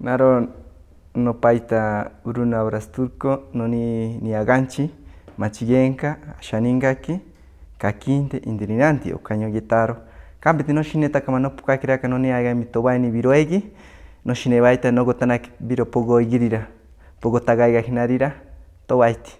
Naron no paita uruna brasturco, no ni, ni aganchi, machigenka, shaningaki, kakinte, indirinanti, o caño no chineta kama no puka kira no ni aga mi ni biroegi, no shinebaita no gotanak biro pogo igirira, pogo tagaiga tobaiti.